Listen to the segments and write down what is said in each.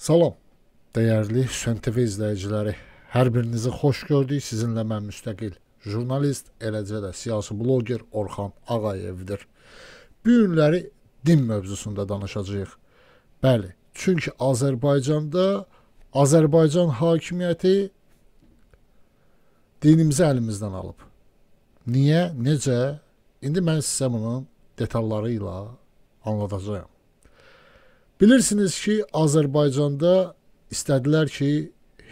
Salam, dəyərli Hüseyn TV izləyiciləri. Hər birinizi xoş gördük. Sizinlə mən müstəqil jurnalist, eləcə də siyasi bloger Orxan Ağayevdir. Bu günləri din mövzusunda danışacağıq. Bəli, çünki Azərbaycanda Azərbaycan hakimiyyəti dinimizi əlimizdən alıb. Niyə, necə? İndi mən sizə bunun detalları ilə anladacağam. Bilirsiniz ki, Azərbaycanda istədilər ki,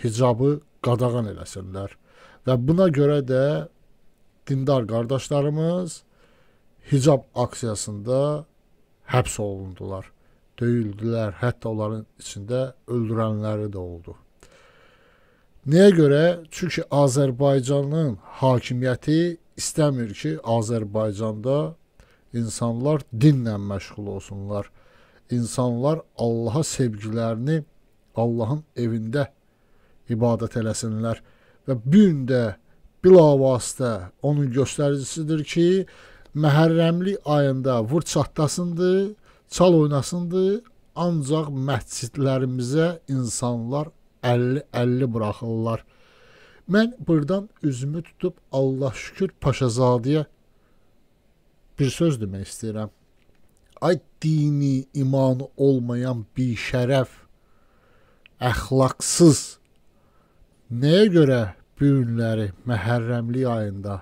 hicabı qadağan eləsinlər və buna görə də dindar qardaşlarımız hicab aksiyasında həbs olundular, döyüldülər, hətta onların içində öldürənləri də oldu. Nəyə görə? Çünki Azərbaycanın hakimiyyəti istəmir ki, Azərbaycanda insanlar dinlə məşğul olsunlar insanlar Allaha sevgilərini Allahın evində ibadət eləsinlər və bu gün də bilavasitə onun göstəricisidir ki, Məhərrəmlik ayında vur çatdasındır, çal oynasındır, ancaq məscidlərimizə insanlar 50-50 buraxırlar. Mən burdan üzümü tutub Allah şükür Paşazadiyə bir söz demək istəyirəm ay dini imanı olmayan bir şərəf, əxlaqsız nəyə görə bu günləri Məhərrəmli ayında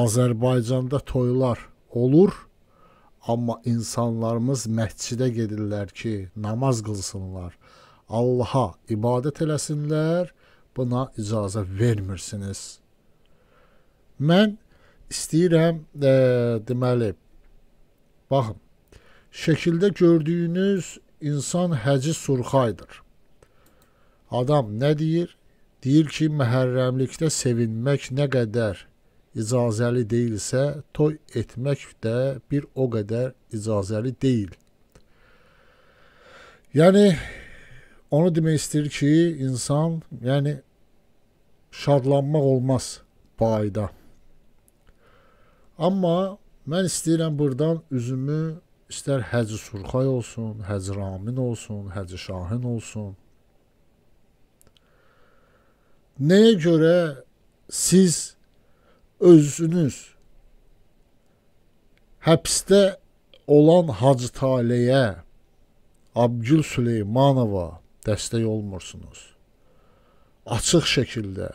Azərbaycanda toylar olur, amma insanlarımız məscidə gedirlər ki, namaz qılsınlar, Allaha ibadət eləsinlər, buna icazə vermirsiniz. Mən istəyirəm, e, deməli, baxın, Şəkildə gördüyünüz insan Həci Surxaydır. Adam nə deyir? Deyir ki, məhərrəmlikdə sevinmək nə qədər icazəli deyilsə, toy etmək də bir o qədər icazəli deyil. Yəni onu demək istəyir ki, insan, yəni şadlanmaq olmaz bayda. Amma mən istəyirəm burdan üzümü İstər Həci Surxay olsun, Həci Ramin olsun, Həci Şahin olsun. Nəyə görə siz özünüz həbsdə olan Hacı Taleyə, Abgül Süleymanova dəstək olmursunuz? Açıq şəkildə.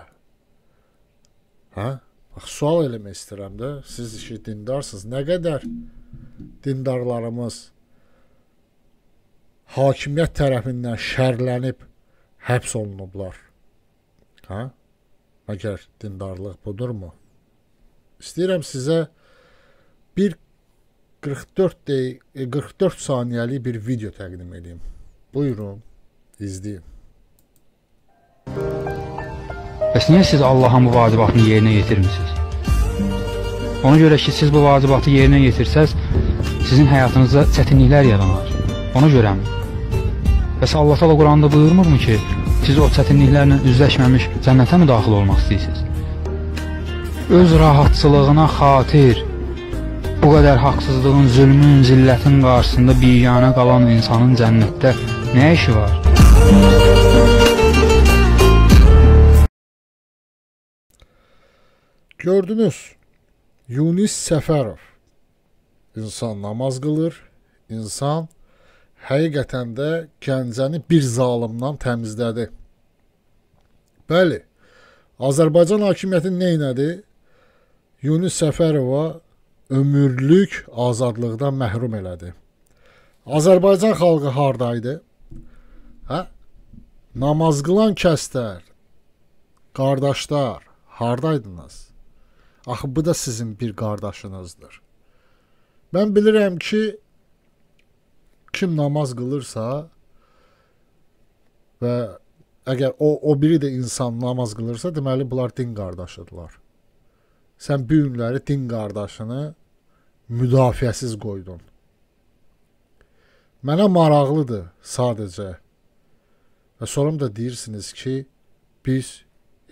Hə? Bax, sual eləmək istəyirəm də. Siz işi dindarsınız. Nə qədər dindarlarımız hakimiyyət tərəfindən şərlənib həbs olunublar. Hə? Məgər dindarlıq budurmu? İstəyirəm sizə bir 44 dəy 44 saniyəlik bir video təqdim edeyim. Buyurun, izləyin. Bəs niyə siz Allahın bu vacibatını yerinə yetirmirsiniz? Ona görə ki, siz bu vacibatı yerinə yetirsəz, sizin həyatınızda çətinliklər yaranar. Ona görəmi? Bəs Allah təala Quranda buyurmurmu ki, siz o çətinliklərlə üzləşməmiş cənnətə mi daxil olmaq istəyirsiniz? Öz rahatçılığına xatir bu qədər haqsızlığın, zülmün, zillətin qarşısında biganə qalan insanın cənnətdə nə işi var? Gördünüz. Yunis Səfərov. İnsan namaz qılır, insan həqiqətən də Gəncəni bir zalımdan təmizlədi. Bəli, Azərbaycan hakimiyyəti nə elədi? Yunis Səfərova ömürlük azadlıqdan məhrum elədi. Azərbaycan xalqı hardaydı? Hə? Namaz qılan kəslər, qardaşlar, hardaydınız? Axı ah, bu da sizin bir qardaşınızdır. Mən bilirəm ki kim namaz qılırsa və əgər o o biri də insan namaz qılırsa, deməli bunlar din qardaşıdırlar. Sən bu günləri din qardaşını müdafiəsiz qoydun. Mənə maraqlıdır sadəcə. Və sorum da deyirsiniz ki, biz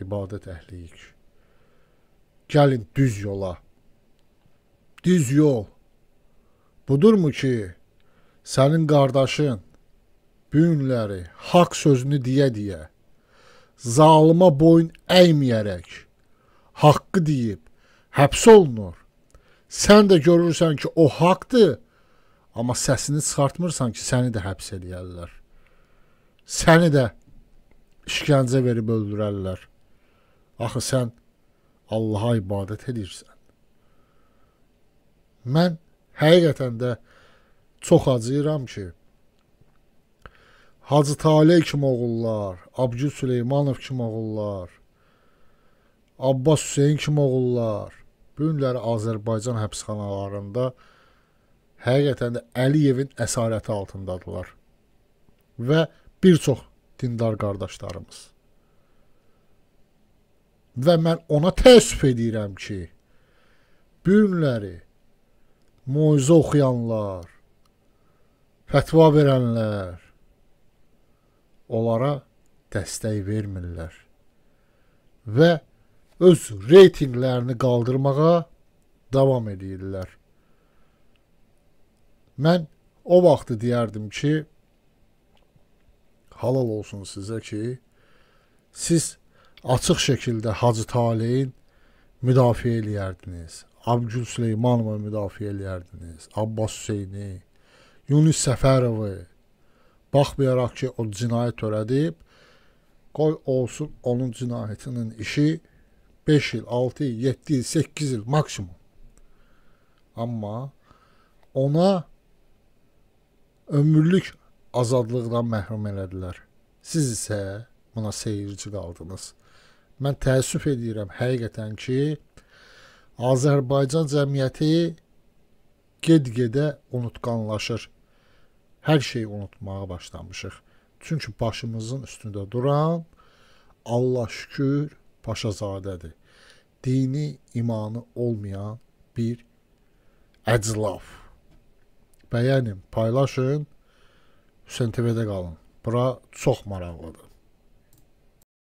ibadət əhliyik. Gəlin düz yola. Düz yol. Budurmu ki, sənin qardaşın bu günləri haqq sözünü deyə-deyə zalıma boyun əyməyərək haqqı deyib həbs olunur. Sən də görürsən ki, o haqqdır, amma səsini çıxartmırsan ki, səni də həbs eləyərlər. Səni də işgəncə verib öldürərlər. Axı sən Allaha ibadət edirsən. Mən həqiqətən də çox acıyıram ki, Hacı Taley kimi oğullar, Abcı Süleymanov kimi oğullar, Abbas Hüseyin kimi oğullar, bu günləri Azərbaycan həbsxanalarında həqiqətən də Əliyevin əsarəti altındadırlar və bir çox dindar qardaşlarımız. Və mən ona təəssüf edirəm ki, bu günləri moizə oxuyanlar, fətva verənlər onlara dəstək vermirlər və öz reytinglərini qaldırmağa davam edirlər. Mən o vaxtı deyərdim ki, halal olsun sizə ki, siz açıq şəkildə Hacı Taleyin müdafiə eləyərdiniz. Abgül Süleymanova müdafiə eləyərdiniz. Abbas Hüseyni, Yunus Səfərovu. Baxmayaraq ki, o cinayət törədib, qoy olsun onun cinayətinin işi 5 il, 6 il, 7 il, 8 il maksimum. Amma ona ömürlük azadlıqdan məhrum elədilər. Siz isə buna seyirci qaldınız. Mən təəssüf edirəm həqiqətən ki, Azərbaycan cəmiyyəti ged-gedə unutqanlaşır. Hər şeyi unutmağa başlamışıq. Çünki başımızın üstündə duran Allah şükür Paşazadədir. Dini, imanı olmayan bir əclaf. Bəyənin, paylaşın, Hüseyin TV-də qalın. Bura çox maraqlıdır.